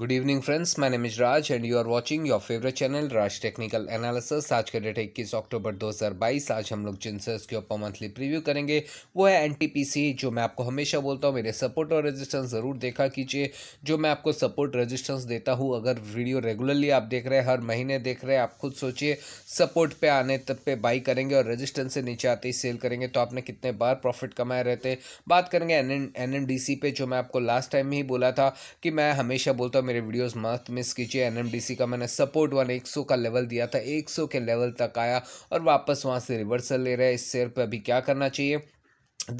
good evening friends मैं name is Raj and you are watching your favourite channel Raj technical analysis आज का date है इक्कीस अक्टूबर 2022 आज हम लोग जिनसेस के ऊपर मंथली प्रीव्यू करेंगे वो है एनटीपीसी जो मैं आपको हमेशा बोलता हूँ मेरे सपोर्ट और रेजिस्टेंस ज़रूर देखा कीजिए जो मैं आपको सपोर्ट रजिस्टेंस देता हूँ अगर वीडियो रेगुलरली आप देख रहे हैं हर महीने देख रहे हैं आप खुद सोचिए सपोर्ट पर आने तक पे बाई करेंगे और रजिस्टेंस से नीचे आते ही सेल करेंगे तो आपने कितने बार प्रॉफिट कमाए रहते बात करेंगे एन एन पे जो मैं आपको लास्ट टाइम ही बोला था कि मैं हमेशा बोलता हूँ मेरे वीडियोस मत मिस कीजिए एनएमडीसी का मैंने सपोर्ट वन 100 का लेवल दिया था 100 के लेवल तक आया और वापस वहाँ से रिवर्सल ले रहा है इस शेयर पर अभी क्या करना चाहिए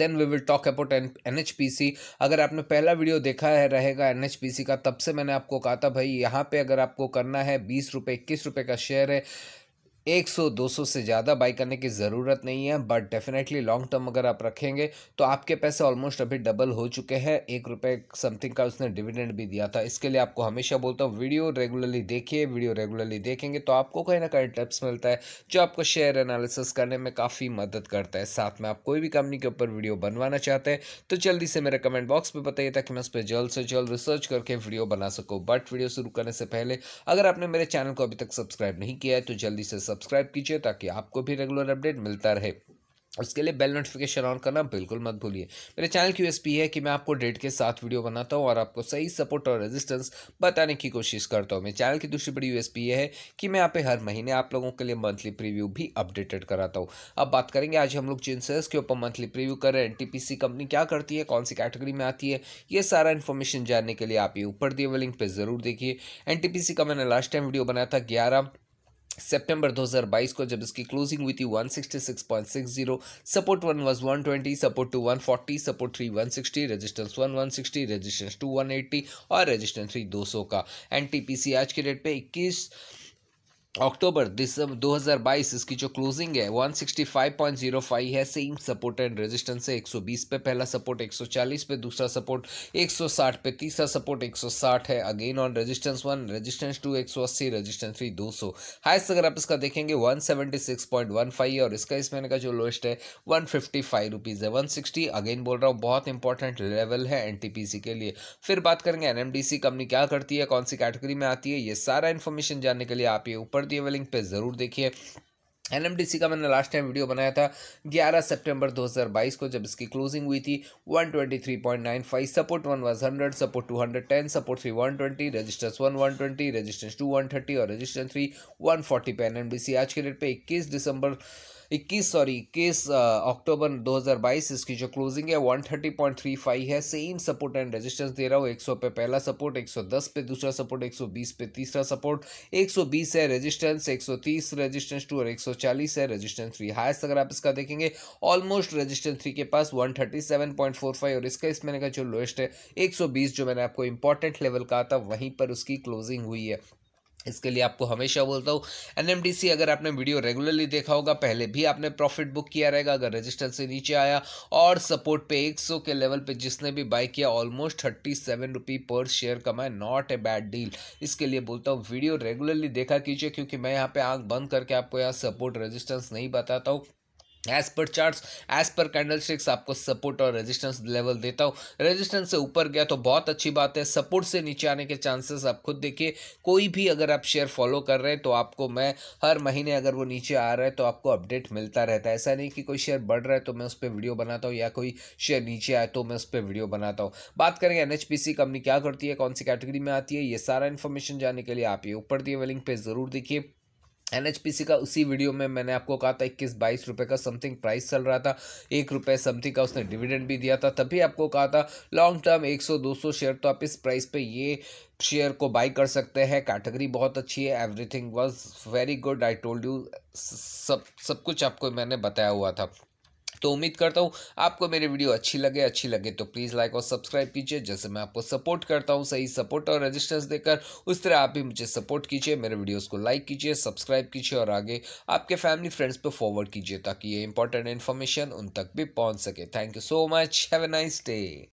then we will talk about N H P C अगर आपने पहला वीडियो देखा है रहेगा एन एच पी सी का तब से मैंने आपको कहा था भाई यहाँ पे अगर आपको करना है बीस रुपये इक्कीस रुपये का शेयर है 100 200 से ज़्यादा बाई करने की ज़रूरत नहीं है बट डेफिनेटली लॉन्ग टर्म अगर आप रखेंगे तो आपके पैसे ऑलमोस्ट अभी डबल हो चुके हैं एक रुपये समथिंग का उसने डिविडेंड भी दिया था इसके लिए आपको हमेशा बोलता हूँ वीडियो रेगुलरली देखिए वीडियो रेगुलरली देखेंगे तो आपको कहीं ना कहीं टिप्स मिलता है जो आपको शेयर एनालिसिस करने में काफ़ी मदद करता है साथ में आप कोई भी कंपनी के ऊपर वीडियो बनवाना चाहते हैं तो जल्दी से मेरे कमेंट बॉक्स में बताइए ताकि मैं उस पर जल्द से जल्द रिसर्च करके वीडियो बना सकूँ बट वीडियो शुरू करने से पहले अगर आपने मेरे चैनल को अभी तक सब्सक्राइब नहीं किया है तो जल्दी से सब्सक्राइब सब्सक्राइब कीजिए ताकि आपको भी रेगुलर अपडेट मिलता रहे उसके लिए बेल नोटिफिकेशन ऑन करना बिल्कुल मत भूलिए मेरे चैनल की यूएसपी है कि मैं आपको डेट के साथ वीडियो बनाता हूँ और आपको सही सपोर्ट और रेजिस्टेंस बताने की कोशिश करता हूँ मेरे चैनल की दूसरी बड़ी यूएसपी ये है कि मैं यहाँ पे हर महीने आप लोगों के लिए मंथली प्रीव्यू भी अपडेटेड कराता हूँ अब बात करेंगे आज हम लोग जिन के ऊपर मंथली प्रिव्यू कर रहे हैं एन कंपनी क्या करती है कौन सी कैटेगरी में आती है ये सारा इन्फॉर्मेशन जानने के लिए आप ये ऊपर दिए हुए लिंक पर जरूर देखिए एन का मैंने लास्ट टाइम वीडियो बनाया था ग्यारह सितंबर 2022 को जब इसकी क्लोजिंग हुई थी 166.60 support one was 120 support two 140 support three 160 resistance one 160 resistance two 180 और रेजिस्टेंस थ्री 200 का एनटीपीसी आज के डेट पे 21 अक्टूबर दिसंबर 2022 इसकी जो क्लोजिंग है 165.05 है सेम सपोर्ट एंड रेजिस्टेंस है 120 पे पहला सपोर्ट 140 पे दूसरा सपोर्ट 160 पे तीसरा सपोर्ट 160 है again on resistance one resistance two 180 resistance three 200 highest अगर आप इसका देखेंगे 176.15 है और इसका इस महीने का जो लोएस्ट है वन फिफ्टी है वन अगेन बोल रहा हूँ बहुत इंपॉर्टेंट लेवल है एन के लिए फिर बात करेंगे एन कंपनी क्या करती है कौन सी कैटेगरी में आती है ये सारा इन्फॉर्मेशन जानने के लिए आप ये ऊपर ऊपर दिए हुए लिंक पर ज़रूर देखिए एन का मैंने लास्ट टाइम वीडियो बनाया था 11 सितंबर 2022 को जब इसकी क्लोजिंग हुई थी 123.95 support one was 100 support 210 support three 120 resistance one 120 resistance two 130 और रजिस्टेंस थ्री 140 पे एन आज के डेट पे 21 दिसंबर इक्कीस सॉरी इक्कीस अक्टूबर 2022 इसकी जो क्लोजिंग है 130.35 है सेम सपोर्ट एंड रेजिस्टेंस दे रहा हूँ 100 पे पहला सपोर्ट 110 पे दूसरा सपोर्ट 120 पे तीसरा सपोर्ट 120 है रेजिस्टेंस 130 रेजिस्टेंस टू और 140 है रेजिस्टेंस थ्री हाइस्ट अगर आप इसका देखेंगे ऑलमोस्ट रेजिस्टेंस थ्री के पास फाइव और इसका इस महीने का जो लोएस्ट है बीस जो मैंने आपको इंपॉर्टेंट लेवल कहा था वहीं पर उसकी क्लोजिंग हुई है इसके लिए आपको हमेशा बोलता हूँ सी अगर आपने वीडियो रेगुलरली देखा होगा पहले भी आपने प्रॉफिट बुक किया रहेगा अगर रजिस्टर से नीचे आया और सपोर्ट पे 100 के लेवल पे जिसने भी बाय किया ऑलमोस्ट थर्टी सेवन रुपी पर शेयर कमाए नॉट ए बैड डील इसके लिए बोलता हूँ वीडियो रेगुलरली देखा कीजिए क्योंकि मैं यहाँ पर आँख बंद करके आपको यहाँ सपोर्ट रजिस्टेंस नहीं बताता हूँ एज पर चार्ट्स एज पर कैंडलस्टिक्स आपको सपोर्ट और रेजिस्टेंस लेवल देता हूँ रेजिस्टेंस से ऊपर गया तो बहुत अच्छी बात है सपोर्ट से नीचे आने के चांसेस आप खुद देखिए कोई भी अगर आप शेयर फॉलो कर रहे हैं तो आपको मैं हर महीने अगर वो नीचे आ रहा है तो आपको अपडेट मिलता रहता है ऐसा नहीं कि कोई शेयर बढ़ रहा है तो मैं उस पर वीडियो बनाता हूँ या कोई शेयर नीचे आए तो मैं उस पर वीडियो बनाता हूँ बात करेंगे एन कंपनी क्या करती है कौन सी कैटेगरी में आती है ये सारा इन्फॉर्मेशन जानने के लिए आप ये ऊपर दिए वे लिंक पर ज़रूर देखिए एन का उसी वीडियो में मैंने आपको कहा था इक्कीस बाईस रुपये का समथिंग प्राइस चल रहा था एक रुपये समथिंग का उसने डिविडेंड भी दिया था तभी आपको कहा था लॉन्ग टर्म 100 200 शेयर तो आप इस प्राइस पे ये शेयर को बाई कर सकते हैं कैटेगरी बहुत अच्छी है everything was very good I told you सब सब कुछ आपको मैंने बताया हुआ था तो उम्मीद करता हूँ आपको मेरी वीडियो अच्छी लगे अच्छी लगे तो प्लीज़ लाइक और सब्सक्राइब कीजिए जैसे मैं आपको सपोर्ट करता हूँ सही सपोर्ट और रजिस्टेंस देकर उस तरह आप भी मुझे सपोर्ट कीजिए मेरे वीडियोज़ को लाइक कीजिए सब्सक्राइब कीजिए और आगे आपके फैमिली फ्रेंड्स पर फॉरवर्ड कीजिए ताकि ये इंपॉर्टेंट इन्फॉर्मेशन उन तक भी पहुँच सके thank you so much have a nice day